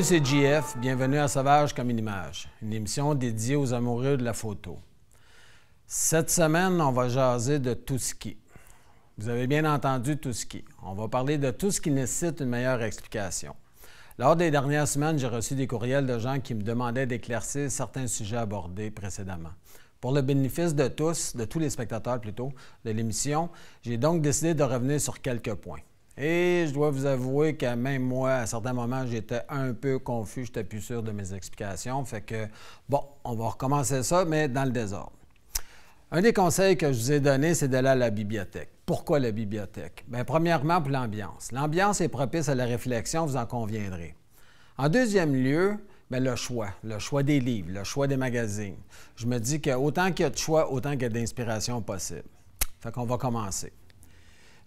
Salut, c'est JF. Bienvenue à Sauvage comme une image, une émission dédiée aux amoureux de la photo. Cette semaine, on va jaser de tout ce qui. Vous avez bien entendu tout ce qui. On va parler de tout ce qui nécessite une meilleure explication. Lors des dernières semaines, j'ai reçu des courriels de gens qui me demandaient d'éclaircir certains sujets abordés précédemment. Pour le bénéfice de tous, de tous les spectateurs plutôt, de l'émission, j'ai donc décidé de revenir sur quelques points. Et je dois vous avouer que même moi, à certains moments, j'étais un peu confus, je n'étais plus sûr de mes explications. Fait que, bon, on va recommencer ça, mais dans le désordre. Un des conseils que je vous ai donnés, c'est d'aller à la bibliothèque. Pourquoi la bibliothèque? Bien, premièrement, pour l'ambiance. L'ambiance est propice à la réflexion, vous en conviendrez. En deuxième lieu, Bien, le choix, le choix des livres, le choix des magazines. Je me dis qu'autant qu'il y a de choix, autant qu'il y a d'inspiration possible. Fait qu'on va commencer.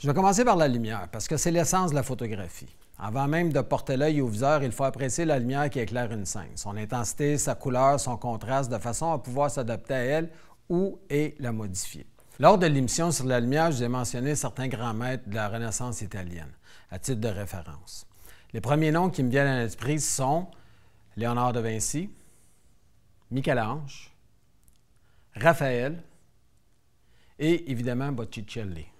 Je vais commencer par la lumière, parce que c'est l'essence de la photographie. Avant même de porter l'œil au viseur, il faut apprécier la lumière qui éclaire une scène, son intensité, sa couleur, son contraste, de façon à pouvoir s'adapter à elle ou et la modifier. Lors de l'émission sur la lumière, je vous ai mentionné certains grands maîtres de la Renaissance italienne, à titre de référence. Les premiers noms qui me viennent à l'esprit sont Léonard de Vinci, Michel-Ange, Raphaël et évidemment Botticelli.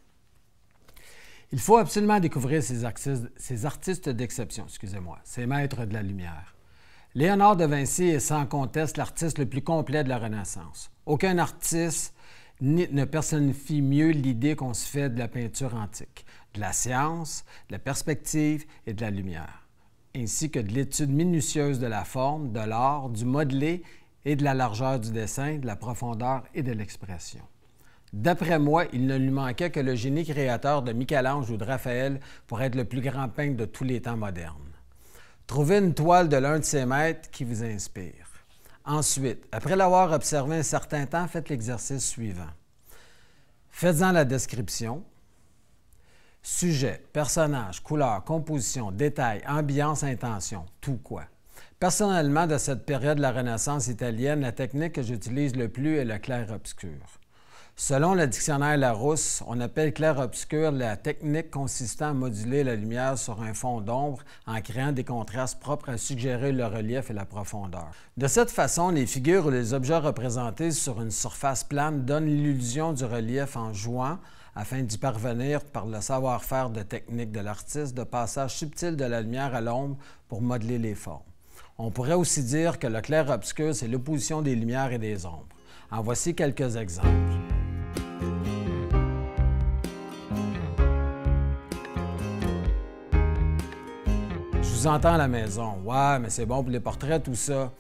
Il faut absolument découvrir ces, artistes, d'exception, excusez-moi, ces maîtres de la lumière. Léonard de Vinci est sans conteste l'artiste le plus complet de la Renaissance. Aucun artiste ne personnifie mieux l'idée qu'on se fait de la peinture antique, de la science, de la perspective et de la lumière, ainsi que de l'étude minutieuse de la forme, de l'art, du modelé et de la largeur du dessin, de la profondeur et de l'expression. D'après moi, il ne lui manquait que le génie créateur de Michel-Ange ou de Raphaël pour être le plus grand peintre de tous les temps modernes. Trouvez une toile de l'un de ses maîtres qui vous inspire. Ensuite, après l'avoir observé un certain temps, faites l'exercice suivant. Faites-en la description. Sujet, personnage, couleur, composition, détail, ambiance, intention, tout quoi. Personnellement, de cette période de la Renaissance italienne, la technique que j'utilise le plus est le clair-obscur. Selon le dictionnaire Larousse, on appelle clair-obscur la technique consistant à moduler la lumière sur un fond d'ombre en créant des contrastes propres à suggérer le relief et la profondeur. De cette façon, les figures ou les objets représentés sur une surface plane donnent l'illusion du relief en jouant, afin d'y parvenir par le savoir-faire de technique de l'artiste, de passage subtil de la lumière à l'ombre pour modeler les formes. On pourrait aussi dire que le clair-obscur, c'est l'opposition des lumières et des ombres. En voici quelques exemples. Je vous entends à la maison. Ouais, mais c'est bon pour les portraits, tout ça.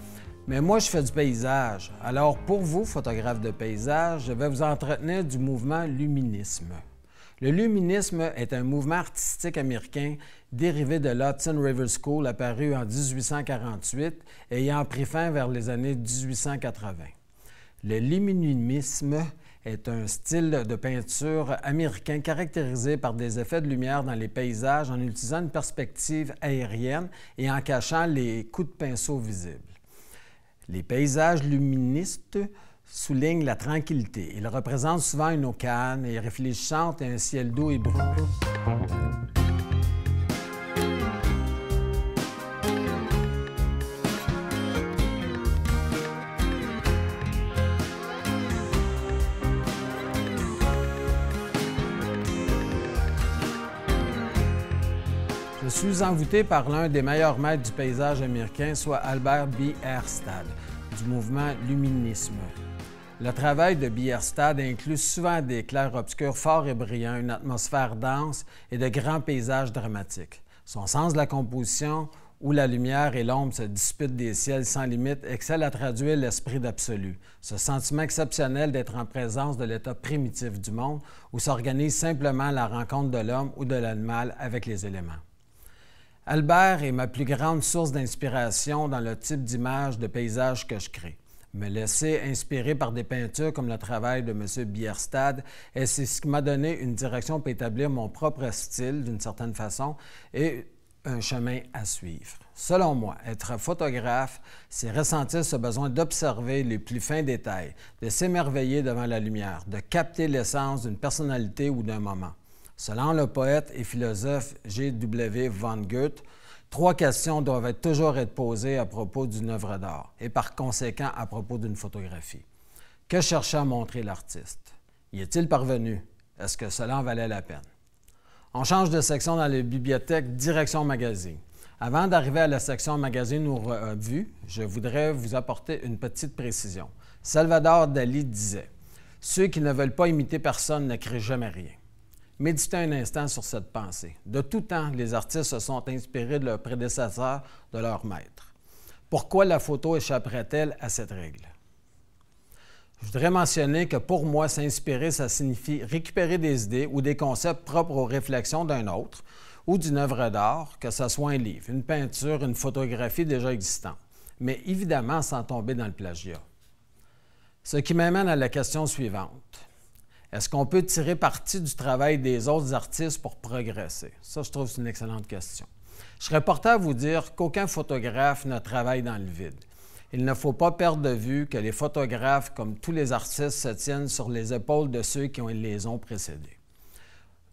Mais moi, je fais du paysage. Alors, pour vous, photographe de paysage, je vais vous entretenir du mouvement luminisme. Le luminisme est un mouvement artistique américain dérivé de l'Hudson River School apparu en 1848, ayant pris fin vers les années 1880. Le luminisme est un style de peinture américain caractérisé par des effets de lumière dans les paysages en utilisant une perspective aérienne et en cachant les coups de pinceau visibles. Les paysages luministes soulignent la tranquillité. Ils représentent souvent une eau et réfléchissante et un ciel doux et brumeux. suis envoûté par l'un des meilleurs maîtres du paysage américain, soit Albert Bierstadt, du mouvement Luminisme. Le travail de Bierstadt inclut souvent des clairs-obscurs forts et brillants, une atmosphère dense et de grands paysages dramatiques. Son sens de la composition, où la lumière et l'ombre se disputent des ciels sans limite, excelle à traduire l'esprit d'absolu, ce sentiment exceptionnel d'être en présence de l'état primitif du monde, où s'organise simplement la rencontre de l'homme ou de l'animal avec les éléments. Albert est ma plus grande source d'inspiration dans le type d'image de paysage que je crée. Me laisser inspirer par des peintures comme le travail de M. Bierstad, et c'est ce qui m'a donné une direction pour établir mon propre style d'une certaine façon et un chemin à suivre. Selon moi, être photographe, c'est ressentir ce besoin d'observer les plus fins détails, de s'émerveiller devant la lumière, de capter l'essence d'une personnalité ou d'un moment. Selon le poète et philosophe G.W. van Goethe, trois questions doivent toujours être posées à propos d'une œuvre d'art et par conséquent à propos d'une photographie. Que cherchait à montrer l'artiste? Y est-il parvenu? Est-ce que cela en valait la peine? On change de section dans la bibliothèque, Direction Magazine. Avant d'arriver à la section Magazine ou Revue, je voudrais vous apporter une petite précision. Salvador Dali disait Ceux qui ne veulent pas imiter personne ne créent jamais rien. Méditez un instant sur cette pensée. De tout temps, les artistes se sont inspirés de leurs prédécesseurs, de leurs maîtres. Pourquoi la photo échapperait-elle à cette règle? Je voudrais mentionner que pour moi, s'inspirer, ça signifie récupérer des idées ou des concepts propres aux réflexions d'un autre ou d'une œuvre d'art, que ce soit un livre, une peinture, une photographie déjà existante, mais évidemment sans tomber dans le plagiat. Ce qui m'amène à la question suivante. Est-ce qu'on peut tirer parti du travail des autres artistes pour progresser? Ça, je trouve c'est une excellente question. Je serais porté à vous dire qu'aucun photographe ne travaille dans le vide. Il ne faut pas perdre de vue que les photographes, comme tous les artistes, se tiennent sur les épaules de ceux qui les ont précédés.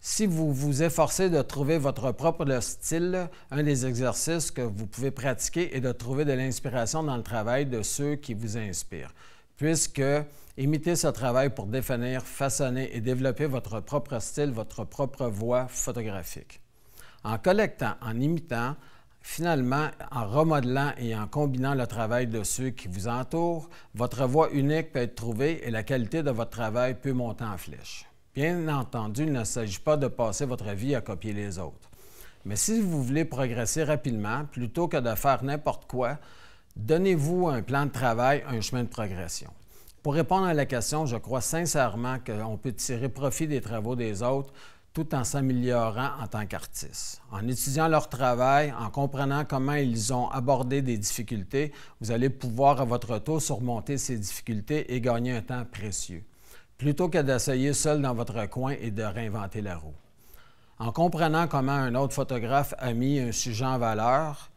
Si vous vous efforcez de trouver votre propre style, un des exercices que vous pouvez pratiquer est de trouver de l'inspiration dans le travail de ceux qui vous inspirent, puisque Imitez ce travail pour définir, façonner et développer votre propre style, votre propre voix photographique. En collectant, en imitant, Finalement, en remodelant et en combinant le travail de ceux qui vous entourent, votre voix unique peut être trouvée et la qualité de votre travail peut monter en flèche. Bien entendu, il ne s'agit pas de passer votre vie à copier les autres. Mais si vous voulez progresser rapidement, plutôt que de faire n'importe quoi, donnez-vous un plan de travail, un chemin de progression. Pour répondre à la question, je crois sincèrement qu'on peut tirer profit des travaux des autres tout en s'améliorant en tant qu'artiste. En étudiant leur travail, en comprenant comment ils ont abordé des difficultés, vous allez pouvoir à votre tour surmonter ces difficultés et gagner un temps précieux, plutôt que d'essayer seul dans votre coin et de réinventer la roue. En comprenant comment un autre photographe a mis un sujet en valeur,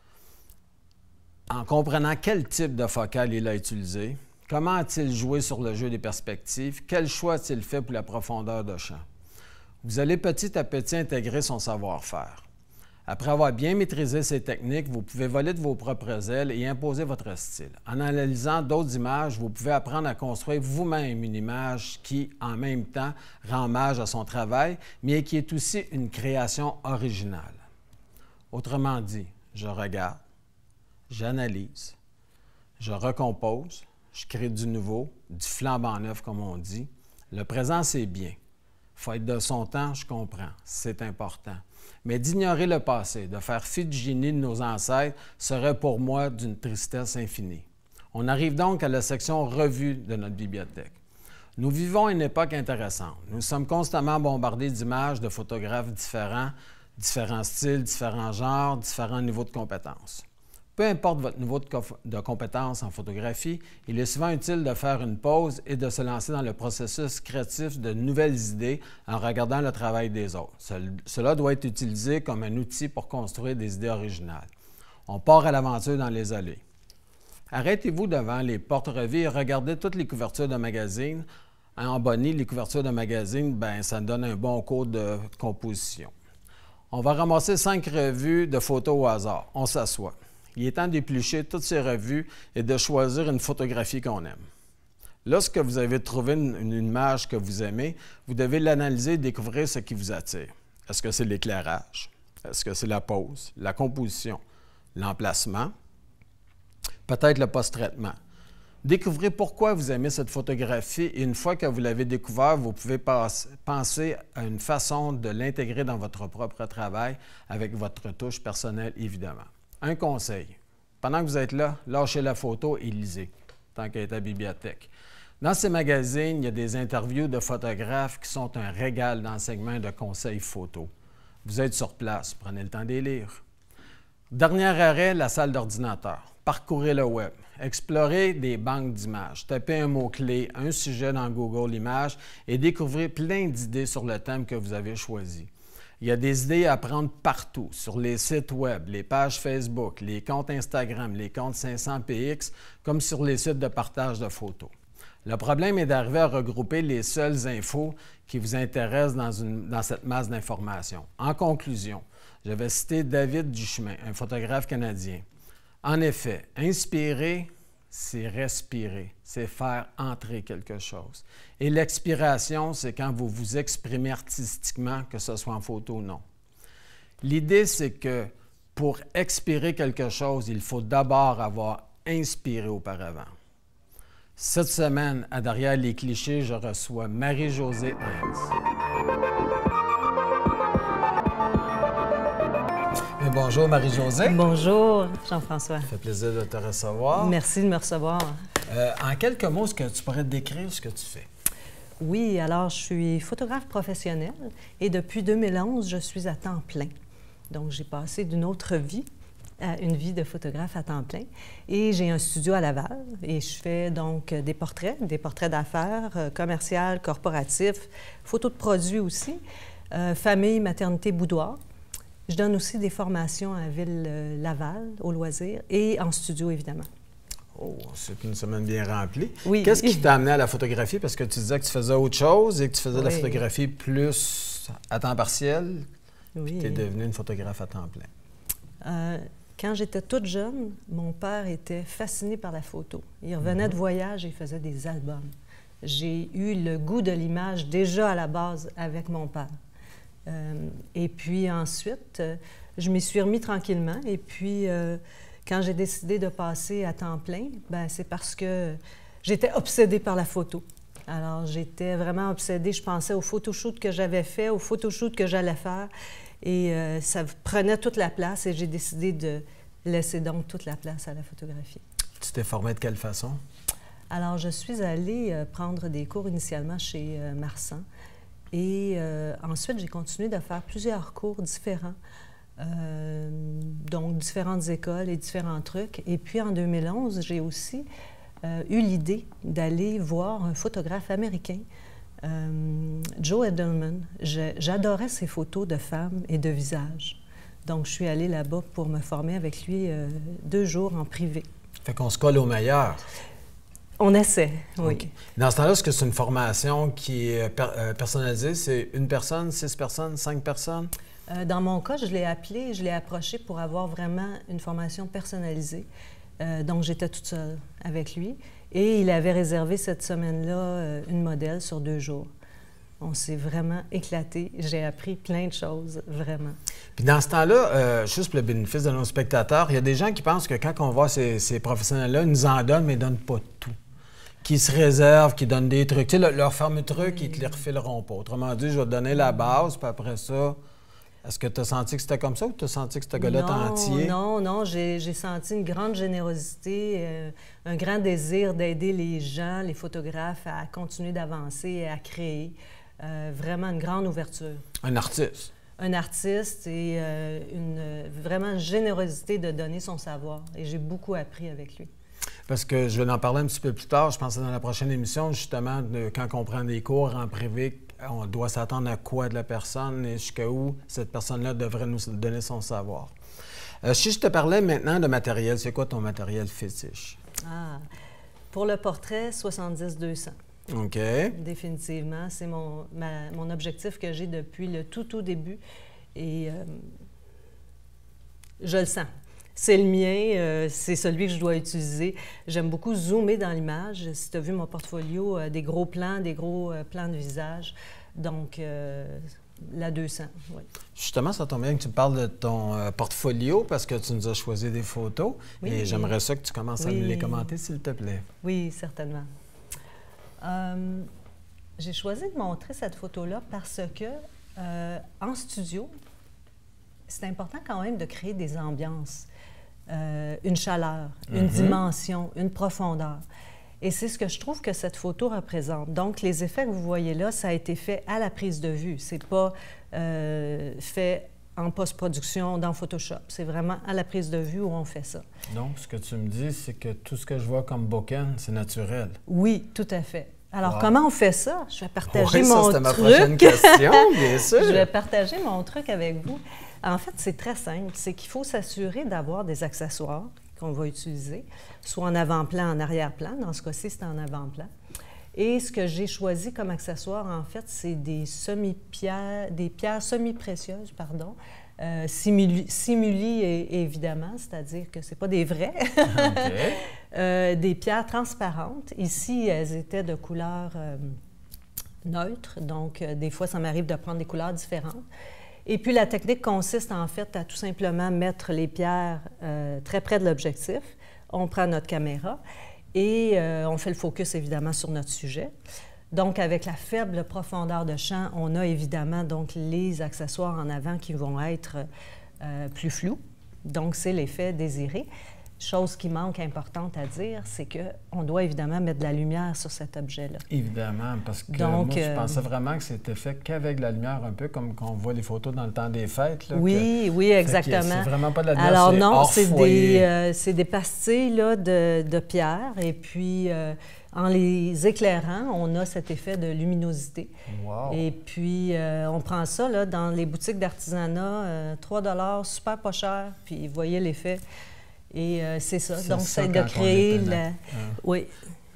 en comprenant quel type de focale il a utilisé, Comment a-t-il joué sur le jeu des perspectives? Quel choix a-t-il fait pour la profondeur de champ? Vous allez petit à petit intégrer son savoir-faire. Après avoir bien maîtrisé ses techniques, vous pouvez voler de vos propres ailes et imposer votre style. En analysant d'autres images, vous pouvez apprendre à construire vous-même une image qui, en même temps, rend hommage à son travail, mais qui est aussi une création originale. Autrement dit, je regarde, j'analyse, je recompose, je crée du nouveau, du flambant neuf, comme on dit. Le présent, c'est bien. faut être de son temps, je comprends. C'est important. Mais d'ignorer le passé, de faire fi de nos ancêtres, serait pour moi d'une tristesse infinie. On arrive donc à la section revue de notre bibliothèque. Nous vivons une époque intéressante. Nous sommes constamment bombardés d'images de photographes différents, différents styles, différents genres, différents niveaux de compétences. Peu importe votre niveau de, compétence en photographie, il est souvent utile de faire une pause et de se lancer dans le processus créatif de nouvelles idées en regardant le travail des autres. cela doit être utilisé comme un outil pour construire des idées originales. On part à l'aventure dans les allées. Arrêtez-vous devant les porte revues et regardez toutes les couvertures de magazines. En bonnie, les couvertures de magazines, ben, ça donne un bon cours de composition. On va ramasser cinq revues de photos au hasard. On s'assoit. Il est temps d'éplucher toutes ces revues et de choisir une photographie qu'on aime. Lorsque vous avez trouvé une, image que vous aimez, vous devez l'analyser et découvrir ce qui vous attire. Est-ce que c'est l'éclairage? Est-ce que c'est la pose, la composition, l'emplacement? Peut-être le post-traitement. Découvrez pourquoi vous aimez cette photographie et une fois que vous l'avez découvert, vous pouvez penser à une façon de l'intégrer dans votre propre travail avec votre touche personnelle, évidemment un conseil. Pendant que vous êtes là, lâchez la photo et lisez, tant qu'elle est à la bibliothèque. Dans ces magazines, il y a des interviews de photographes qui sont un régal d'enseignement de conseils photo. Vous êtes sur place, prenez le temps d'y lire. Dernier arrêt, la salle d'ordinateur. Parcourez le web, explorez des banques d'images, tapez un mot-clé, un sujet dans Google Images et découvrez plein d'idées sur le thème que vous avez choisi. Il y a des idées à prendre partout, sur les sites web, les pages Facebook, les comptes Instagram, les comptes 500px, comme sur les sites de partage de photos. Le problème est d'arriver à regrouper les seules infos qui vous intéressent dans, dans cette masse d'informations. En conclusion, je vais citer David Duchemin, un photographe canadien. En effet, inspiré, c'est respirer, c'est faire entrer quelque chose. Et l'expiration, c'est quand vous vous exprimez artistiquement, que ce soit en photo ou non. L'idée, c'est que pour expirer quelque chose, il faut d'abord avoir inspiré auparavant. Cette semaine, à Derrière les clichés, je reçois Marie-Josée Heinz bonjour Marie-Josée. Bonjour Jean-François. Ça fait plaisir de te recevoir. Merci de me recevoir. Euh, en quelques mots, est-ce que tu pourrais décrire ce que tu fais? Oui, alors je suis photographe professionnelle et depuis 2011, je suis à temps plein. Donc j'ai passé d'une autre vie à une vie de photographe à temps plein. Et j'ai un studio à Laval et je fais donc des portraits, des portraits d'affaires, euh, commerciales, commercial, photos de produits aussi, euh, famille, maternité, boudoir. Je donne aussi des formations à Ville-Laval, euh, au loisir, et en studio, évidemment. Oh, c'est une semaine bien remplie. Oui. Qu'est-ce qui t'a amené à la photographie? Parce que tu disais que tu faisais autre chose et que tu faisais la photographie plus à temps partiel. Oui. Tu es devenue une photographe à temps plein. Euh, quand j'étais toute jeune, mon père était fasciné par la photo. Il revenait mhm. de voyage et faisait des albums. J'ai eu le goût de l'image déjà à la base avec mon père. Euh, et puis ensuite, euh, je m'y suis remis tranquillement. Et puis, euh, quand j'ai décidé de passer à temps plein, ben, c'est parce que j'étais obsédée par la photo. Alors, j'étais vraiment obsédée. Je pensais aux photoshoots que j'avais fait, aux photoshoots que j'allais faire. Et ça prenait toute la place et j'ai décidé de laisser donc toute la place à la photographie. Tu t'es formée de quelle façon? Alors, je suis allée prendre des cours initialement chez Marsan et euh, ensuite, j'ai continué de faire plusieurs cours différents, euh, donc différentes écoles et différents trucs. Et puis en 2011, j'ai aussi euh, eu l'idée d'aller voir un photographe américain, Joe Edelman. J'adorais ses photos de femmes et de visages. Donc, je suis allée là-bas pour me former avec lui deux jours en privé. Fait qu'on se colle au meilleur. On essaie, oui. Dans ce temps-là, est-ce que c'est une formation qui est euh, euh, personnalisée? C'est une personne, six personnes, cinq personnes? Euh, dans mon cas, je l'ai appelé, je l'ai approché pour avoir vraiment une formation personnalisée. donc, j'étais toute seule avec lui. Et il avait réservé cette semaine-là une modèle sur deux jours. On s'est vraiment éclaté. J'ai appris plein de choses, vraiment. Puis dans ce temps-là, juste pour le bénéfice de nos spectateurs, il y a des gens qui pensent que quand on voit ces, ces professionnels-là, ils nous en donnent, mais ils ne donnent pas tout qui se réservent, qui donnent des trucs. Tu sais, le, leur fameux truc, ils te les refileront pas. Autrement dit, je vais te donner la base, puis après ça, est-ce que tu as senti que c'était comme ça ou tu as senti que c'était galette entier? Non, non, j'ai senti une grande générosité, euh, un grand désir d'aider les gens, les photographes, à continuer d'avancer et à créer. Euh, vraiment une grande ouverture. Un artiste. Un artiste et euh, une, vraiment générosité de donner son savoir. Et j'ai beaucoup appris avec lui parce que je vais en parler un petit peu plus tard. Je pense pensais dans la prochaine émission, justement, de, quand on prend des cours en privé, on doit s'attendre à quoi de la personne et jusqu'à où cette personne-là devrait nous donner son savoir. Euh, si je te parlais maintenant de matériel, c'est quoi ton matériel fétiche? Ah, pour le portrait, 70-200. OK. Définitivement, c'est mon, mon objectif que j'ai depuis le tout, tout début. Et euh, je le sens c'est le mien, euh, c'est celui que je dois utiliser. J'aime beaucoup zoomer dans l'image. Si tu as vu mon portfolio, euh, des gros plans, des gros euh, plans de visage. Donc, la 200, oui. Justement, ça tombe bien que tu parles de ton portfolio parce que tu nous as choisi des photos et j'aimerais ça que tu commences à nous les commenter, s'il te plaît. Oui, certainement. J'ai choisi de montrer cette photo-là parce que en studio, c'est important quand même de créer des ambiances, euh, une chaleur, une mhm. dimension, une profondeur. Et c'est ce que je trouve que cette photo représente. Donc, les effets que vous voyez là, ça a été fait à la prise de vue. C'est pas euh, fait en post-production dans Photoshop. C'est vraiment à la prise de vue où on fait ça. Donc, ce que tu me dis, c'est que tout ce que je vois comme bokeh, c'est naturel. Oui, tout à fait. Alors, comment on fait ça? Je vais partager ça, mon truc. Prochaine question, bien sûr. Je vais partager mon truc avec vous. En fait, c'est très simple. C'est qu'il faut s'assurer d'avoir des accessoires qu'on va utiliser, soit en avant-plan, en arrière-plan. Dans ce cas-ci, c'est en avant-plan. Et ce que j'ai choisi comme accessoire, en fait, c'est des semi-pierres, des pierres semi-précieuses, pardon, euh, simuli, évidemment, c'est-à-dire que ce pas des vrais, euh, des pierres transparentes. Ici, elles étaient de couleur euh, neutre, donc des fois, ça m'arrive de prendre des couleurs différentes. Et puis, la technique consiste en fait à tout simplement mettre les pierres très près de l'objectif. On prend notre caméra et on fait le focus évidemment sur notre sujet. Donc, avec la faible profondeur de champ, on a évidemment donc les accessoires en avant qui vont être euh, plus flous. Donc, c'est l'effet désiré. Chose qui manque importante à dire, c'est qu'on doit évidemment mettre de la lumière sur cet objet-là. Évidemment, parce que moi, je euh, pensais vraiment que c'était fait qu'avec la lumière, un peu comme on voit les photos dans le temps des fêtes. oui, oui, exactement. C'est vraiment pas de la lumière, Alors non, euh, c'est des, pastilles de, pierre et puis... Euh, en les éclairant, on a cet effet de luminosité. Et puis, on prend ça dans les boutiques d'artisanat, 3 super pas cher, puis vous voyez l'effet. Et euh, c'est ça. Donc, c'est de créer un, oui.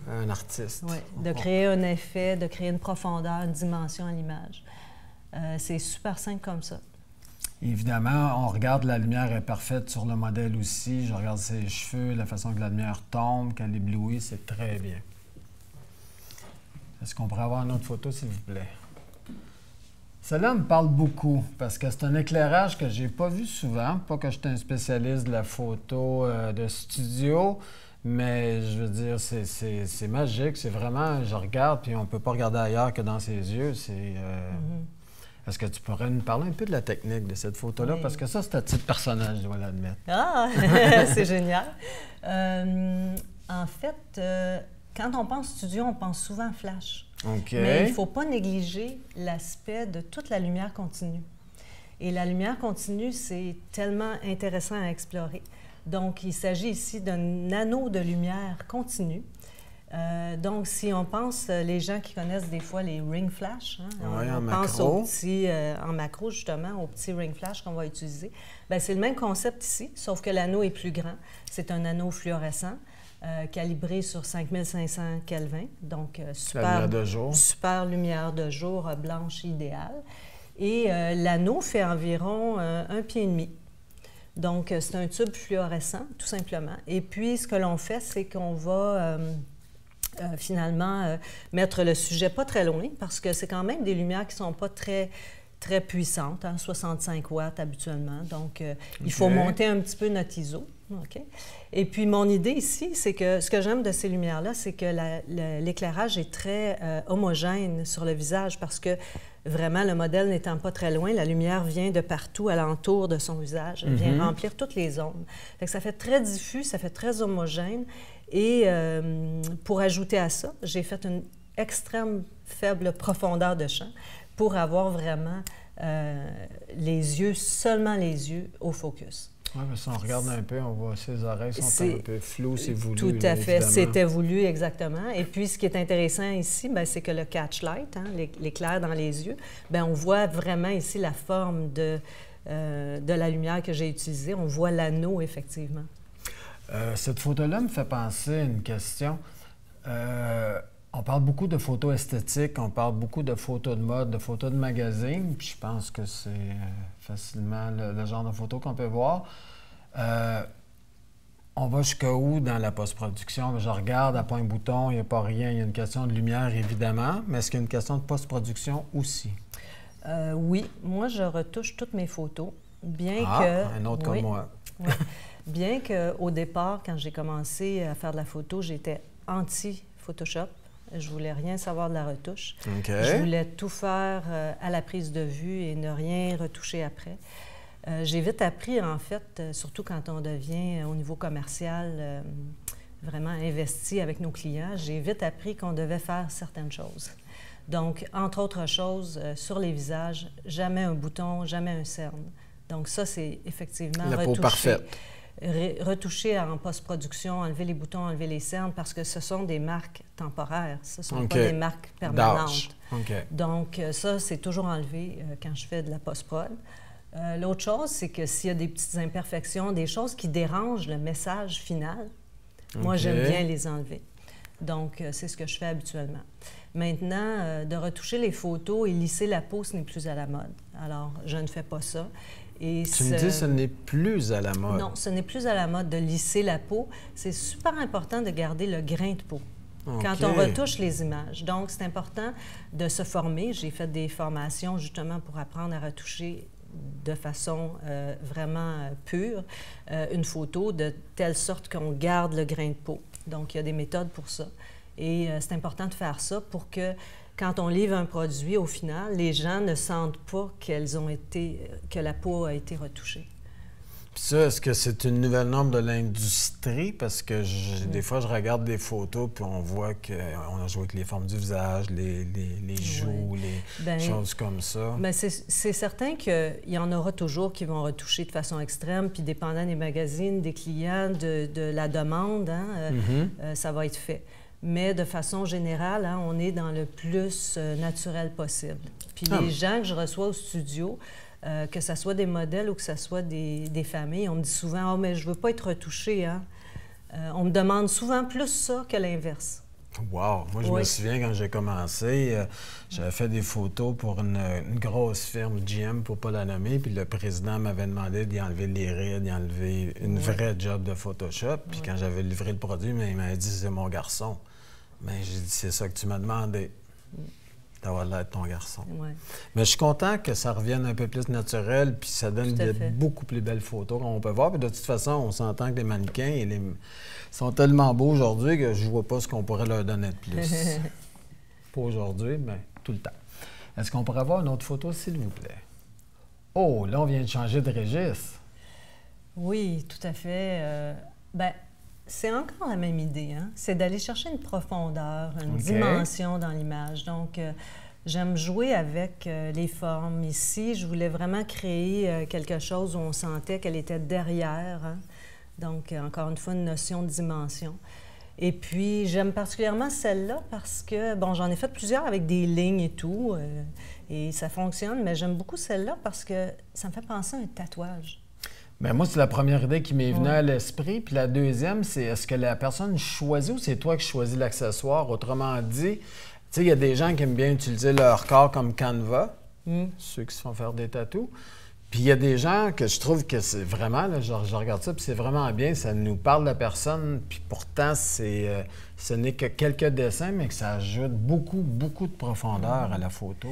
un artiste. Oui, de créer un effet, de créer une profondeur, une dimension à l'image. Euh, c'est super simple comme ça. Évidemment, on regarde la lumière est parfaite sur le modèle aussi. Je regarde ses cheveux, la façon que la lumière tombe, qu'elle éblouit, c'est très bien. Est-ce qu'on pourrait avoir une autre photo, s'il vous plaît? Celle-là me parle beaucoup parce que c'est un éclairage que j'ai pas vu souvent. Pas que je suis un spécialiste de la photo euh, de studio, mais je veux dire, c'est magique. C'est vraiment, je regarde, puis on peut pas regarder ailleurs que dans ses yeux. C'est. Euh, mm-hmm. Est-ce que tu pourrais nous parler un peu de la technique de cette photo-là? Parce que ça, c'est un titre personnage, je dois l'admettre. Ah! c'est génial. Euh, en fait, quand on pense studio, on pense souvent flash. Mais il ne faut pas négliger l'aspect de toute la lumière continue. Et la lumière continue, c'est tellement intéressant à explorer. Donc, il s'agit ici d'un anneau de lumière continue. Euh, donc, si on pense, euh, les gens qui connaissent des fois les ring flash, hein, on, pense euh, en macro justement, aux petits ring flash qu'on va utiliser. Ben, c'est le même concept ici, sauf que l'anneau est plus grand. C'est un anneau fluorescent. Euh, calibré sur 5500 Kelvin, donc euh, super, lumière de jour. super lumière de jour euh, blanche idéale. Et l'anneau fait environ un pied et demi. Donc, c'est un tube fluorescent, tout simplement. Et puis, ce que l'on fait, c'est qu'on va finalement mettre le sujet pas très loin, parce que c'est quand même des lumières qui sont pas très très 65 hein, watts habituellement. Donc, il faut monter un petit peu notre ISO. OK. Et puis, mon idée ici, c'est que ce que j'aime de ces lumières-là, c'est que l'éclairage est très euh, homogène sur le visage parce que vraiment, le modèle n'étant pas très loin, la lumière vient de partout alentour de son visage. Elle vient mhm. remplir toutes les ombres. Fait ça fait très diffus, ça fait très homogène. Et euh, pour ajouter à ça, j'ai fait une extrême faible profondeur de champ pour avoir vraiment euh, les yeux, seulement les yeux, au focus. Oui, mais si on regarde un peu, on voit ses oreilles sont un peu floues, c'est voulu. Tout à fait, c'était voulu, exactement. Et puis, ce qui est intéressant ici, ben, c'est que le catch light, hein, l'éclair dans les yeux, bien, on voit vraiment ici la forme de, euh, de la lumière que j'ai utilisée. On voit l'anneau, effectivement. Euh, cette photo-là me fait penser à une question. Euh, on parle beaucoup de photos esthétiques, on parle beaucoup de photos de mode, de photos de magazines, puis je pense que c'est euh, facilement le, genre de photos qu'on peut voir. Euh, on va jusqu'à où dans la post-production? Je regarde à un bouton, il n'y a pas rien. Il y a une question de lumière, évidemment, mais est-ce qu'il y a une question de post-production aussi? Euh, oui, moi, je retouche toutes mes photos, bien ah, que... un autre comme moi. Bien qu'au départ, quand j'ai commencé à faire de la photo, j'étais anti-Photoshop je voulais rien savoir de la retouche. Je voulais tout faire euh, à la prise de vue et ne rien retoucher après. Euh, j'ai vite appris, en fait, euh, surtout quand on devient au niveau commercial vraiment investi avec nos clients, j'ai vite appris qu'on devait faire certaines choses. Donc, entre autres choses, sur les visages, jamais un bouton, jamais un cerne. Donc ça, c'est effectivement... La retouché. peau parfaite retoucher en post-production, enlever les boutons, enlever les cernes, parce que ce sont des marques temporaires, ce ne sont pas des marques permanentes. Donc, euh, ça, c'est toujours enlevé euh, quand je fais de la post-prod. Euh, l'autre chose, c'est que s'il y a des petites imperfections, des choses qui dérangent le message final, moi, j'aime bien les enlever. Donc, c'est ce que je fais habituellement. Maintenant, de retoucher les photos et lisser la peau, ce n'est plus à la mode. Alors, je ne fais pas ça tu me dis, ce n'est plus à la mode. Non, ce n'est plus à la mode de lisser la peau. C'est super important de garder le grain de peau. Quand on retouche les images. Donc, c'est important de se former. J'ai fait des formations justement pour apprendre à retoucher de façon euh, vraiment euh, pure euh, une photo de telle sorte qu'on garde le grain de peau. Donc, il y a des méthodes pour ça. Et c'est important de faire ça pour que quand on livre un produit, au final, les gens ne sentent pas qu'elles ont été, que la peau a été retouchée. Puis ça, est-ce que c'est une nouvelle norme de l'industrie? Parce que mm. des fois, je regarde des photos, puis on voit qu'on a joué avec les formes du visage, les, les, les joues, les ben, choses comme ça. Mais ben, c'est certain qu'il y en aura toujours qui vont retoucher de façon extrême, puis dépendant des magazines, des clients, de, de la demande, hein, euh, mm-hmm. euh, ça va être fait. Mais de façon générale, hein, on est dans le plus euh, naturel possible. Puis ah. les gens que je reçois au studio, euh, que ce soit des modèles ou que ce soit des, familles, on me dit souvent « oh, mais je ne veux pas être retouchée, hein. euh, On me demande souvent plus ça que l'inverse. Wow! Moi, je me souviens quand j'ai commencé, euh, j'avais fait des photos pour une, grosse firme GM, pour pas la nommer, puis le président m'avait demandé d'y enlever les rides, d'y enlever une vraie job de Photoshop. Puis quand j'avais livré le produit, mais il m'avait dit c'est mon garçon. Mais j'ai dit c'est ça que tu m'as demandé. Mm d'avoir l'air ton garçon. Mais je suis content que ça revienne un peu plus naturel, puis ça donne beaucoup plus belles photos qu'on peut voir. Puis de toute façon, on s'entend que les mannequins sont tellement beaux aujourd'hui que je vois pas ce qu'on pourrait leur donner de plus. pas aujourd'hui, mais tout le temps. Est-ce qu'on pourrait avoir une autre photo, s'il vous plaît? Oh, là, on vient de changer de registre. Oui, tout à fait. Euh, ben, c'est encore la même idée, hein. c'est d'aller chercher une profondeur, une dimension dans l'image. Donc, euh, j'aime jouer avec euh, les formes. Ici, je voulais vraiment créer euh, quelque chose où on sentait qu'elle était derrière. Hein. Donc, encore une fois, une notion de dimension. Et puis, j'aime particulièrement celle-là parce que, bon, j'en ai fait plusieurs avec des lignes et tout, et ça fonctionne, mais j'aime beaucoup celle-là parce que ça me fait penser à un tatouage. Ben, moi, c'est la première idée qui m'est venue à l'esprit. Puis la deuxième, c'est est-ce que la personne choisit ou c'est toi qui choisis l'accessoire? Autrement dit, tu sais, il y a des gens qui aiment bien utiliser leur corps comme canevas, hmm. ceux qui se font faire des tatous. Puis il y a des gens que je trouve que c'est vraiment, là, je, regarde ça, puis c'est vraiment bien, ça nous parle de la personne, puis pourtant, c'est, euh, ce n'est que quelques dessins, mais que ça ajoute beaucoup, beaucoup de profondeur à la photo.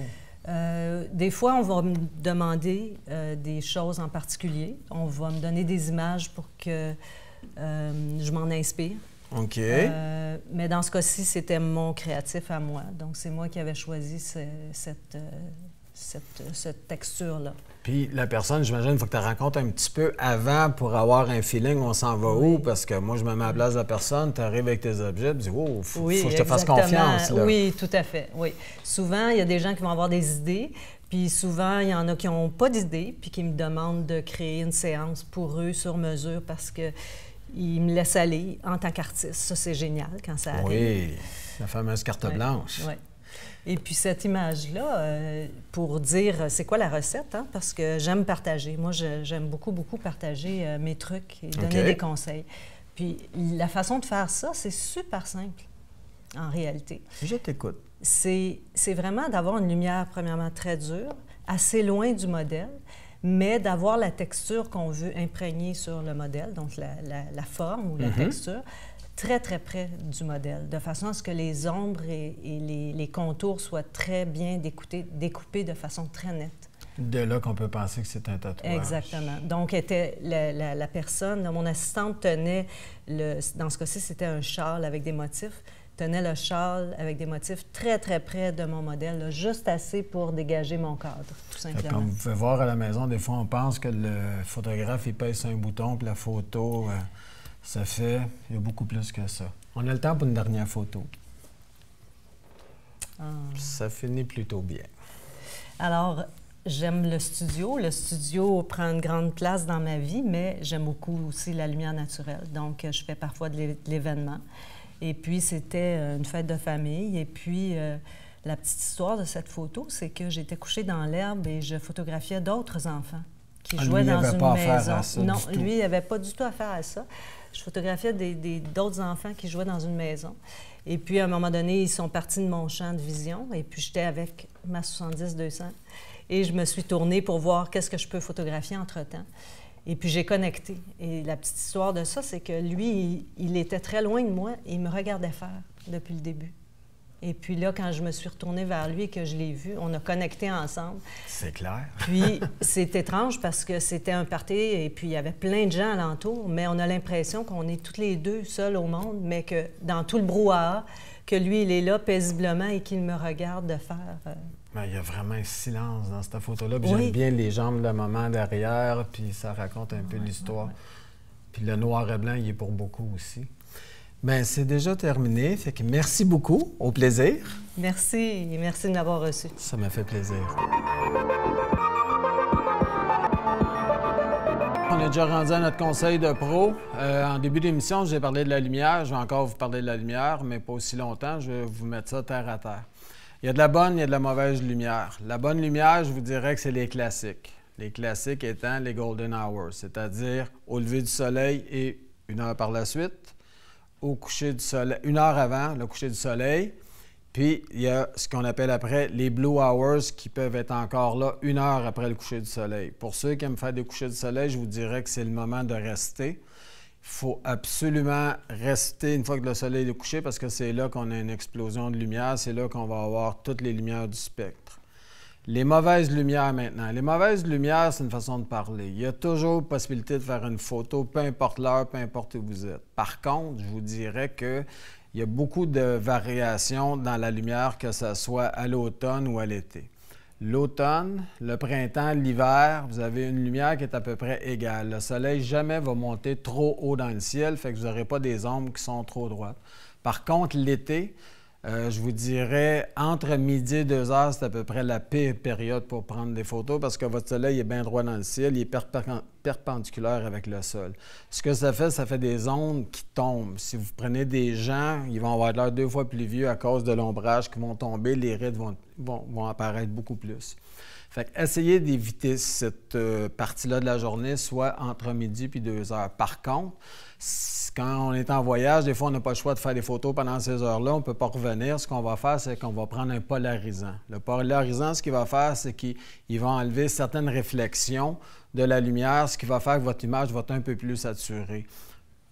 Euh, des fois, on va me demander euh, des choses en particulier. On va me donner des images pour que euh, je m'en inspire. OK. mais dans ce cas-ci, c'était mon créatif à moi. Donc, c'est moi qui avais choisi cette, cette texture-là. Puis la personne, j'imagine, il faut que tu la rencontres un petit peu avant pour avoir un feeling, on s'en va où, parce que moi, je me mets à la place de la personne, tu arrives avec tes objets, tu dis, wow, oh, faut, faut que je te fasse confiance. Là. Oui, tout à fait. Oui. Souvent, il y a des gens qui vont avoir des idées, puis souvent, il y en a qui n'ont pas d'idées, puis qui me demandent de créer une séance pour eux sur mesure parce que me laissent aller en tant qu'artiste. Ça, c'est génial quand ça arrive. Oui, la fameuse carte blanche. Et puis cette image-là, euh, pour dire euh, c'est quoi la recette, hein, parce que j'aime partager. Moi, j'aime beaucoup, beaucoup partager euh, mes trucs et donner des conseils. Puis la façon de faire ça, c'est super simple, en réalité. Je t'écoute. C'est vraiment d'avoir une lumière, premièrement, très dure, assez loin du modèle, mais d'avoir la texture qu'on veut imprégner sur le modèle, donc la, forme ou la mhm. texture très, très près du modèle, de façon à ce que les ombres et, les, contours soient très bien découpés, découpés de façon très nette. De là qu'on peut penser que c'est un tatouage. Exactement. Donc, était la, personne, mon assistante tenait, le, dans ce cas-ci, c'était un châle avec des motifs, tenait le châle avec des motifs très, très près de mon modèle, juste assez pour dégager mon cadre, tout simplement. Comme vous pouvez voir à la maison, des fois, on pense que le photographe, il pèse un bouton, puis la photo... Euh, ça fait, il y a beaucoup plus que ça. On a le temps pour une dernière photo. Ah. Ça finit plutôt bien. Alors, j'aime le studio. Le studio prend une grande place dans ma vie, mais j'aime beaucoup aussi la lumière naturelle. Donc, je fais parfois de l'événement. Et puis, c'était euh, une fête de famille. Et puis, euh, la petite histoire de cette photo, c'est que j'étais couchée dans l'herbe et je photographiais d'autres enfants qui ah, jouaient lui, dans une pas maison. non, lui, il n'avait pas du tout affaire à ça je photographiais d'autres enfants qui jouaient dans une maison. Et puis, à un moment donné, ils sont partis de mon champ de vision. Et puis, j'étais avec ma 70-200. Et je me suis tournée pour voir qu'est-ce que je peux photographier entre-temps. Et puis, j'ai connecté. Et la petite histoire de ça, c'est que lui, il, il était très loin de moi et il me regardait faire depuis le début. Et puis là, quand je me suis retournée vers lui et que je l'ai vu, on a connecté ensemble. C'est clair. puis c'est étrange parce que c'était un party et puis il y avait plein de gens alentour, mais on a l'impression qu'on est toutes les deux seuls au monde, mais que dans tout le brouhaha, que lui, il est là paisiblement et qu'il me regarde de faire. Euh, ben, il y a vraiment un silence dans cette photo-là. J'aime bien les jambes de maman derrière, puis ça raconte un peu l'histoire. Puis le noir et blanc, il est pour beaucoup aussi. Bien, c'est déjà terminé. Fait que merci beaucoup. Au plaisir. Merci et merci de m'avoir reçu. Ça m'a fait plaisir. On est déjà rendu à notre conseil de pro. Euh, en début d'émission, j'ai parlé de la lumière. Je vais encore vous parler de la lumière, mais pas aussi longtemps. Je vais vous mettre ça terre à terre. Il y a de la bonne, il y a de la mauvaise lumière. La bonne lumière, je vous dirais que c'est les classiques. Les classiques étant les golden hours, c'est-à-dire au lever du soleil et une heure par la suite, au coucher du soleil, une heure avant le coucher du soleil. Puis il y a ce qu'on appelle après les blue hours qui peuvent être encore là une heure après le coucher du soleil. Pour ceux qui aiment faire des couchers du soleil, je vous dirais que c'est le moment de rester. Il faut absolument rester une fois que le soleil est couché parce que c'est là qu'on a une explosion de lumière, c'est là qu'on va avoir toutes les lumières du spectre. Les mauvaises lumières maintenant. Les mauvaises lumières, c'est une façon de parler. Il y a toujours possibilité de faire une photo, peu importe l'heure, peu importe où vous êtes. Par contre, je vous dirais que il y a beaucoup de variations dans la lumière, que ce soit à l'automne ou à l'été. L'automne, le printemps, l'hiver, vous avez une lumière qui est à peu près égale. Le soleil jamais va monter trop haut dans le ciel, fait que vous n'aurez pas des ombres qui sont trop droites. Par contre, l'été, euh, je vous dirais, entre midi et deux heures, c'est à peu près la pire période pour prendre des photos parce que votre soleil est bien droit dans le ciel, il est perpendiculaire avec le sol. Ce que ça fait, ça fait des ondes qui tombent. Si vous prenez des gens, ils vont avoir l'air deux fois plus vieux à cause de l'ombrage qui vont tomber, les rides vont apparaître beaucoup plus. Fait essayez d'éviter cette euh, partie-là de la journée, soit entre midi puis deux heures. Par contre, quand on est en voyage, des fois, on n'a pas le choix de faire des photos pendant ces heures-là. On ne peut pas revenir. Ce qu'on va faire, c'est qu'on va prendre un polarisant. Le polarisant, ce qu'il va faire, c'est qu'il va enlever certaines réflexions de la lumière, ce qui va faire que votre image va être un peu plus saturée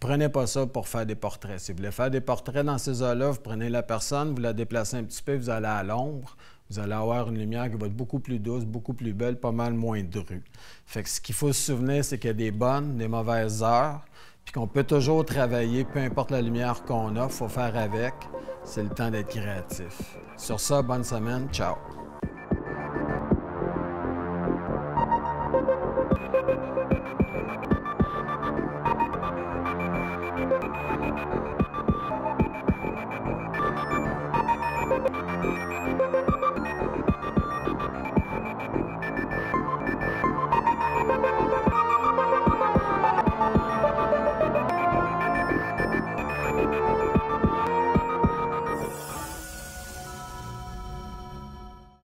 prenez pas ça pour faire des portraits. Si vous voulez faire des portraits dans ces heures là vous prenez la personne, vous la déplacez un petit peu, vous allez à l'ombre, vous allez avoir une lumière qui va être beaucoup plus douce, beaucoup plus belle, pas mal moins drue. Fait que ce qu'il faut se souvenir, c'est qu'il y a des bonnes, des mauvaises heures, puis qu'on peut toujours travailler, peu importe la lumière qu'on a, il faut faire avec. C'est le temps d'être créatif. Sur ça, bonne semaine, ciao!